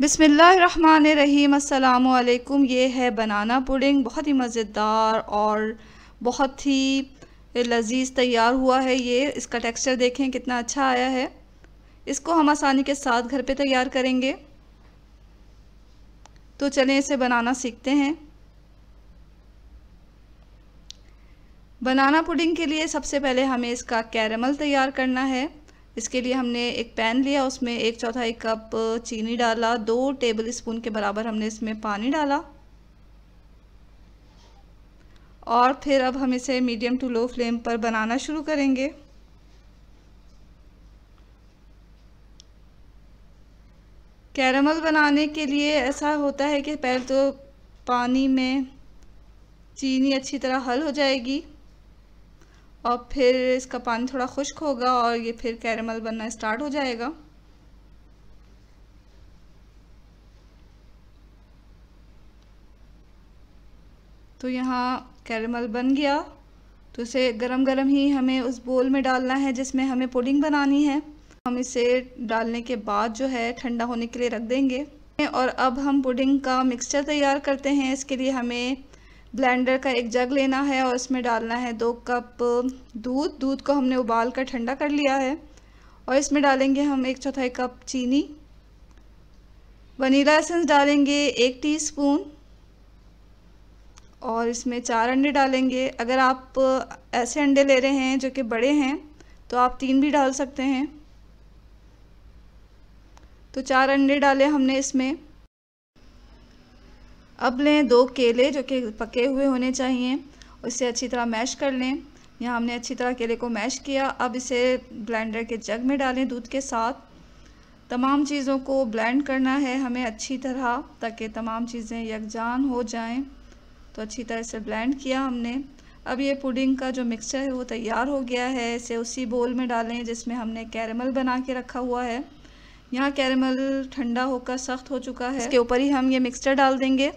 बिसमीम् अल्लाम ये है बनाना पुडिंग बहुत ही मज़ेदार और बहुत ही लजीज तैयार हुआ है ये इसका टेक्सचर देखें कितना अच्छा आया है इसको हम आसानी के साथ घर पे तैयार करेंगे तो चलें इसे बनाना सीखते हैं बनाना पुडिंग के लिए सबसे पहले हमें इसका कैरमल तैयार करना है इसके लिए हमने एक पैन लिया उसमें एक चौथाई कप चीनी डाला दो टेबल स्पून के बराबर हमने इसमें पानी डाला और फिर अब हम इसे मीडियम टू लो फ्लेम पर बनाना शुरू करेंगे कैरमल बनाने के लिए ऐसा होता है कि पहले तो पानी में चीनी अच्छी तरह हल हो जाएगी और फिर इसका पानी थोड़ा खुश्क होगा और ये फिर कैरमल बनना स्टार्ट हो जाएगा तो यहाँ कैरमल बन गया तो इसे गरम गरम ही हमें उस बोल में डालना है जिसमें हमें पुडिंग बनानी है हम इसे डालने के बाद जो है ठंडा होने के लिए रख देंगे और अब हम पुडिंग का मिक्सचर तैयार करते हैं इसके लिए हमें ब्लेंडर का एक जग लेना है और इसमें डालना है दो कप दूध दूध को हमने उबाल कर ठंडा कर लिया है और इसमें डालेंगे हम एक चौथाई कप चीनी वनीला एसेंस डालेंगे एक टीस्पून और इसमें चार अंडे डालेंगे अगर आप ऐसे अंडे ले रहे हैं जो कि बड़े हैं तो आप तीन भी डाल सकते हैं तो चार अंडे डाले हमने इसमें अब लें दो केले जो कि पके हुए होने चाहिए उसे अच्छी तरह मैश कर लें यहाँ हमने अच्छी तरह केले को मैश किया अब इसे ब्लेंडर के जग में डालें दूध के साथ तमाम चीज़ों को ब्लेंड करना है हमें अच्छी तरह ताकि तमाम चीज़ें यकजान हो जाएं तो अच्छी तरह से ब्लेंड किया हमने अब ये पुडिंग का जो मिक्सचर है वो तैयार हो गया है इसे उसी बोल में डालें जिसमें हमने कैरमल बना के रखा हुआ है यहाँ कैरमल ठंडा होकर सख्त हो चुका है इसके ऊपर ही हम ये मिक्सचर डाल देंगे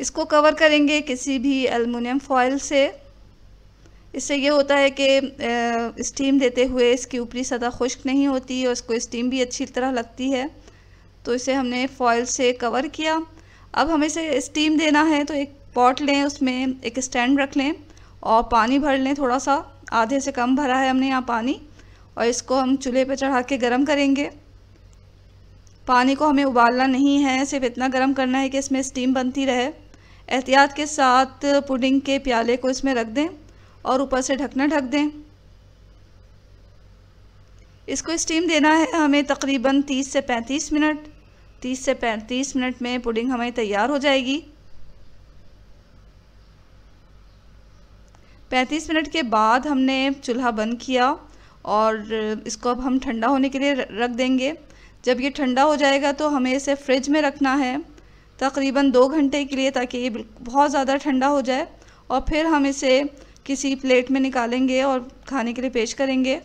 इसको कवर करेंगे किसी भी एलमिनियम फॉयल से इससे ये होता है कि स्टीम देते हुए इसकी ऊपरी सतह खुश्क नहीं होती और इसको स्टीम भी अच्छी तरह लगती है तो इसे हमने फॉयल से कवर किया अब हमें इसे स्टीम देना है तो एक पॉट लें उसमें एक स्टैंड रख लें और पानी भर लें थोड़ा सा आधे से कम भरा है हमने यहाँ पानी और इसको हम चूल्हे पर चढ़ा के गर्म करेंगे पानी को हमें उबालना नहीं है सिर्फ इतना गर्म करना है कि इसमें स्टीम बनती रहे एहतियात के साथ पुडिंग के प्याले को इसमें रख दें और ऊपर से ढकना ढक दें इसको स्टीम देना है हमें तकरीबन 30 से 35 मिनट 30 से 35 मिनट में पुडिंग हमारी तैयार हो जाएगी 35 मिनट के बाद हमने चूल्हा बंद किया और इसको अब हम ठंडा होने के लिए रख देंगे जब ये ठंडा हो जाएगा तो हमें इसे फ्रिज में रखना है तकरीबन दो घंटे के लिए ताकि ये बहुत ज़्यादा ठंडा हो जाए और फिर हम इसे किसी प्लेट में निकालेंगे और खाने के लिए पेश करेंगे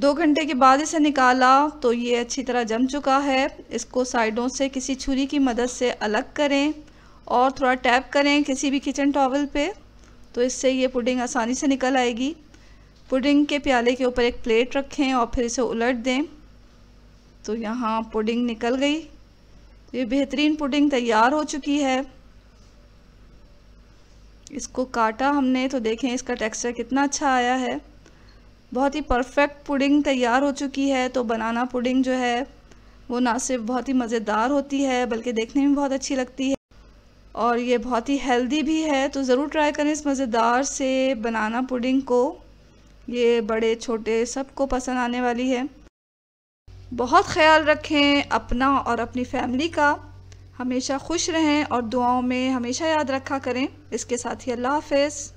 दो घंटे के बाद इसे निकाला तो ये अच्छी तरह जम चुका है इसको साइडों से किसी छुरी की मदद से अलग करें और थोड़ा टैप करें किसी भी किचन टॉवल पे तो इससे ये पुडिंग आसानी से निकल आएगी पुडिंग के प्याले के ऊपर एक प्लेट रखें और फिर इसे उलट दें तो यहाँ पुडिंग निकल गई ये बेहतरीन पुडिंग तैयार हो चुकी है इसको काटा हमने तो देखें इसका टेक्सचर कितना अच्छा आया है बहुत ही परफेक्ट पुडिंग तैयार हो चुकी है तो बनाना पुडिंग जो है वो ना सिर्फ बहुत ही मज़ेदार होती है बल्कि देखने में बहुत अच्छी लगती है और ये बहुत ही हेल्दी भी है तो ज़रूर ट्राई करें इस मज़ेदार से बनाना पुडिंग को ये बड़े छोटे सबको पसंद आने वाली है बहुत ख्याल रखें अपना और अपनी फैमिली का हमेशा खुश रहें और दुआओं में हमेशा याद रखा करें इसके साथ ही अल्लाह हाफिज़